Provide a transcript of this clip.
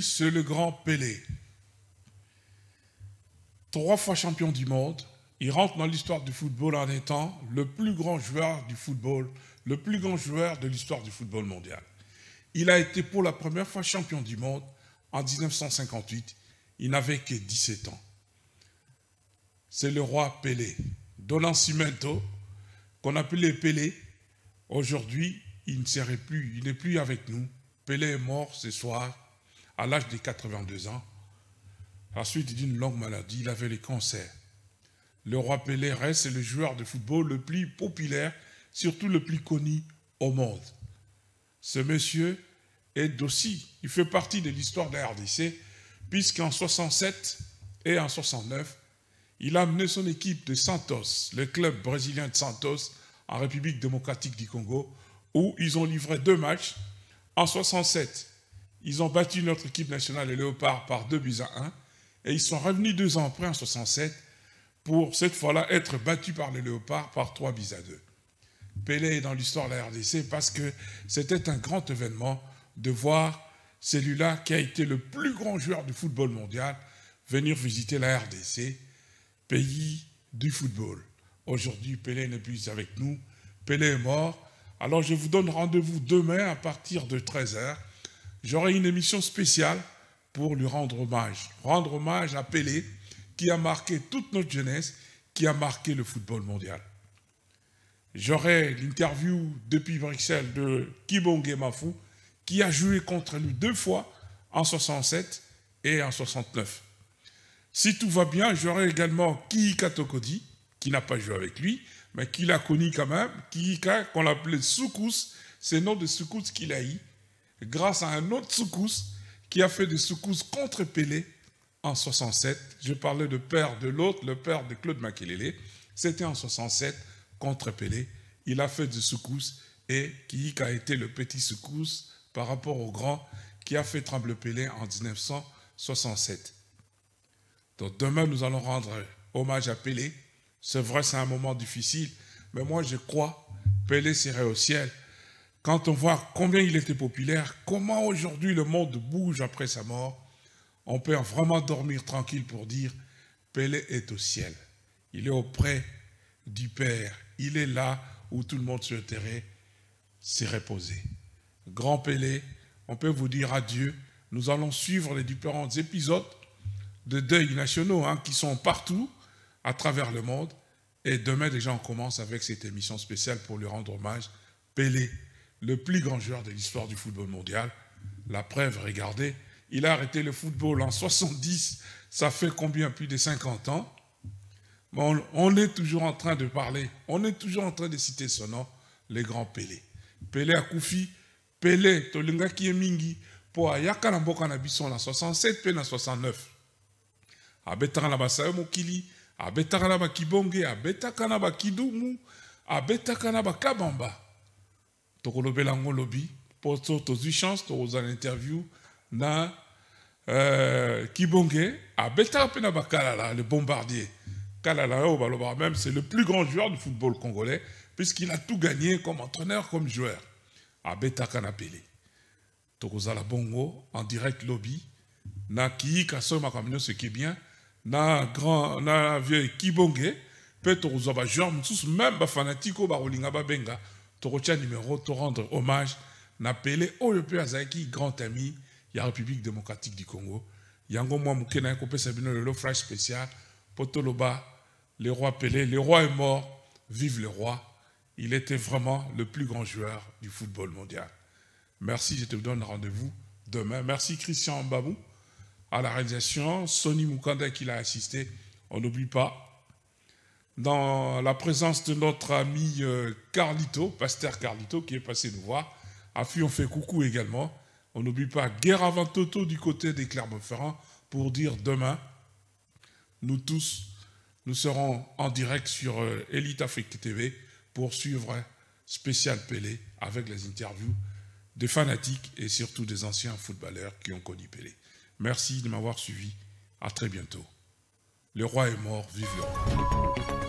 c'est le grand Pelé. Trois fois champion du monde, il rentre dans l'histoire du football en étant le plus grand joueur du football, le plus grand joueur de l'histoire du football mondial. Il a été pour la première fois champion du monde en 1958. Il n'avait que 17 ans. C'est le roi Pelé. Donan Cimento, qu'on appelait Pelé, aujourd'hui, il ne serait plus, il n'est plus avec nous. Pelé est mort ce soir à l'âge de 82 ans, à la suite d'une longue maladie, il avait les cancers. Le roi Pelé reste le joueur de football le plus populaire, surtout le plus connu au monde. Ce monsieur est aussi, il fait partie de l'histoire de la RDC, puisqu'en 67 et en 69, il a amené son équipe de Santos, le club brésilien de Santos, en République démocratique du Congo, où ils ont livré deux matchs. En 67, ils ont battu notre équipe nationale, les Léopards, par deux buts à 1. Et ils sont revenus deux ans après, en 67, pour cette fois-là être battus par les Léopards par trois buts à deux. Pelé est dans l'histoire de la RDC parce que c'était un grand événement de voir celui-là qui a été le plus grand joueur du football mondial venir visiter la RDC, pays du football. Aujourd'hui, Pelé n'est plus avec nous. Pelé est mort. Alors je vous donne rendez-vous demain à partir de 13h j'aurai une émission spéciale pour lui rendre hommage. Rendre hommage à Pelé, qui a marqué toute notre jeunesse, qui a marqué le football mondial. J'aurai l'interview depuis Bruxelles de Kibongé Mafou, qui a joué contre lui deux fois en 67 et en 69. Si tout va bien, j'aurai également Kiika Tokodi, qui n'a pas joué avec lui, mais qui l'a connu quand même. Kiika, qu'on l'appelait Soukous, c'est le nom de Soukous qu'il a eu grâce à un autre soukous qui a fait des soukous contre Pelé en 67. Je parlais de père de l'autre, le père de Claude Makelele. C'était en 67 contre Pelé. Il a fait des soukous et qui a été le petit secousse par rapport au grand qui a fait tremble Pelé en 1967. Donc demain, nous allons rendre hommage à Pelé. C'est vrai, c'est un moment difficile, mais moi je crois, Pelé serait au ciel quand on voit combien il était populaire, comment aujourd'hui le monde bouge après sa mort, on peut vraiment dormir tranquille pour dire Pelé est au ciel. Il est auprès du Père. Il est là où tout le monde souhaiterait s'est reposé. Grand Pelé, on peut vous dire adieu. Nous allons suivre les différents épisodes de deuil nationaux hein, qui sont partout à travers le monde. Et demain déjà, on commence avec cette émission spéciale pour lui rendre hommage. Pelé le plus grand joueur de l'histoire du football mondial. La preuve, regardez, il a arrêté le football en 70, ça fait combien Plus de 50 ans. On, est toujours en train de parler, on est toujours en train de citer son nom, les grands Pelé. Pelé à Pelé, Tolinga Kiemingi, pour Ayaka en 67, Pelé en 69. Abetara Betaranaba Mokili, Abetara Betaranaba Abetaka Abeta Abetaka kabamba tokolobelango lobi mpo so to chance to na interview na euh, kibonge beta mpe na le bombardier kalala oyo même c'est le plus grand joueur de football congolais puisqu'il a tout gagné comme entraîneur comme joueur abeta na pele tokozala bongo en direct lobby na kamino ce qui est bien, na grand na vieux kibonge mpe tokozwa bajoueur tous même bafanatike au Barolinga, babenga Torocha numéro, te rendre hommage, n'appeler Oyope Azaki, grand ami, la République démocratique du Congo. Yango moi le spécial, Potoloba, le roi Pelé, le roi est mort, vive le roi. Il était vraiment le plus grand joueur du football mondial. Merci, je te donne rendez-vous demain. Merci Christian Babou à la réalisation, Sony Mukanda qui l'a assisté. On n'oublie pas, dans la présence de notre ami euh, Carlito, pasteur Carlito, qui est passé nous voir. À Fuy, on fait coucou également. On n'oublie pas Guerre avant Toto du côté des Clermont-Ferrand pour dire demain, nous tous, nous serons en direct sur euh, Elite Afrique TV pour suivre spécial Pelé avec les interviews des fanatiques et surtout des anciens footballeurs qui ont connu Pelé. Merci de m'avoir suivi. À très bientôt. Le roi est mort, vive le roi.